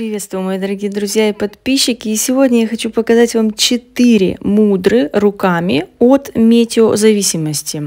Приветствую, мои дорогие друзья и подписчики. И сегодня я хочу показать вам четыре мудры руками от метеозависимости.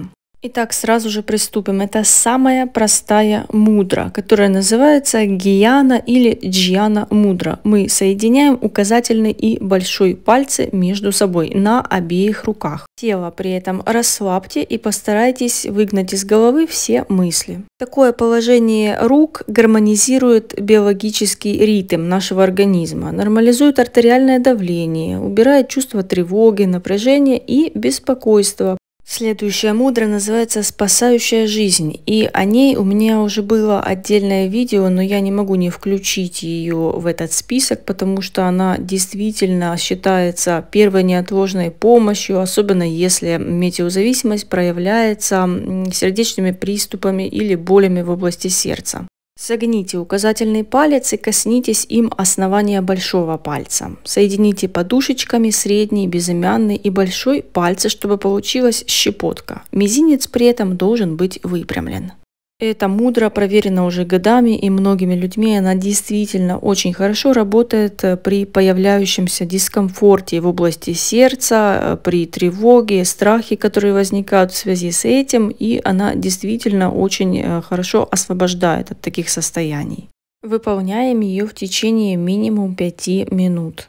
Итак, сразу же приступим. Это самая простая мудра, которая называется Гиана или Джиана мудра. Мы соединяем указательный и большой пальцы между собой на обеих руках. Тело при этом расслабьте и постарайтесь выгнать из головы все мысли. Такое положение рук гармонизирует биологический ритм нашего организма, нормализует артериальное давление, убирает чувство тревоги, напряжения и беспокойства, Следующая мудра называется «Спасающая жизнь», и о ней у меня уже было отдельное видео, но я не могу не включить ее в этот список, потому что она действительно считается первой неотложной помощью, особенно если метеозависимость проявляется сердечными приступами или болями в области сердца. Согните указательный палец и коснитесь им основания большого пальца. Соедините подушечками средний, безымянный и большой пальцы, чтобы получилась щепотка. Мизинец при этом должен быть выпрямлен. Это мудро, проверено уже годами и многими людьми. Она действительно очень хорошо работает э, при появляющемся дискомфорте в области сердца, э, при тревоге, страхе, которые возникают в связи с этим. И она действительно очень э, хорошо освобождает от таких состояний. Выполняем ее в течение минимум 5 минут.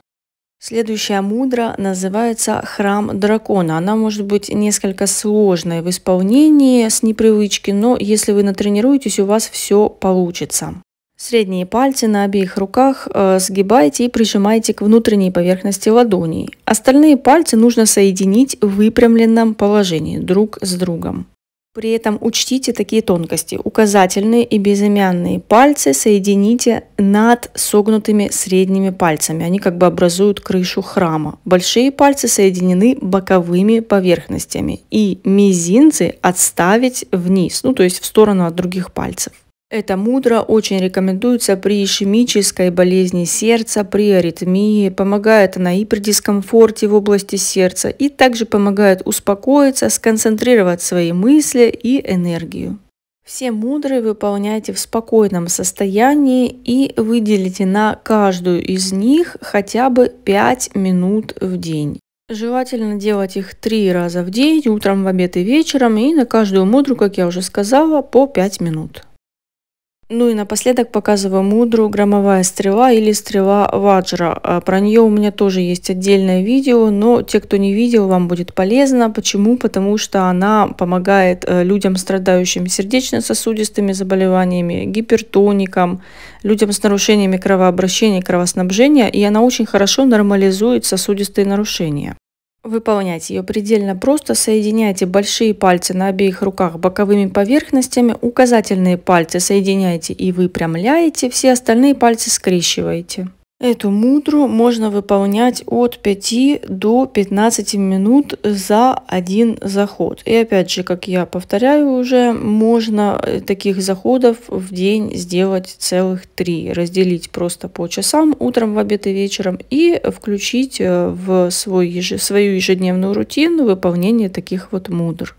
Следующая мудра называется «Храм дракона». Она может быть несколько сложной в исполнении с непривычки, но если вы натренируетесь, у вас все получится. Средние пальцы на обеих руках э, сгибайте и прижимайте к внутренней поверхности ладоней. Остальные пальцы нужно соединить в выпрямленном положении друг с другом. При этом учтите такие тонкости. Указательные и безымянные пальцы соедините над согнутыми средними пальцами. Они как бы образуют крышу храма. Большие пальцы соединены боковыми поверхностями. И мизинцы отставить вниз, ну то есть в сторону от других пальцев. Эта мудра очень рекомендуется при ишемической болезни сердца, при аритмии, помогает она и при дискомфорте в области сердца, и также помогает успокоиться, сконцентрировать свои мысли и энергию. Все мудры выполняйте в спокойном состоянии и выделите на каждую из них хотя бы 5 минут в день. Желательно делать их три раза в день, утром, в обед и вечером, и на каждую мудру, как я уже сказала, по 5 минут. Ну и напоследок показываю мудру громовая стрела или стрела ваджра. А, про нее у меня тоже есть отдельное видео, но те, кто не видел, вам будет полезно. Почему? Потому что она помогает э, людям, страдающим сердечно-сосудистыми заболеваниями, гипертоникам, людям с нарушениями кровообращения и кровоснабжения, и она очень хорошо нормализует сосудистые нарушения. Выполнять ее предельно просто. Соединяйте большие пальцы на обеих руках боковыми поверхностями, указательные пальцы соединяйте и выпрямляете, все остальные пальцы скрещиваете. Эту мудру можно выполнять от 5 до 15 минут за один заход. И опять же, как я повторяю уже, можно э, таких заходов в день сделать целых 3. Разделить просто по часам, утром, в обед и вечером, и включить э, в свой, свою ежедневную рутину выполнение таких вот мудр.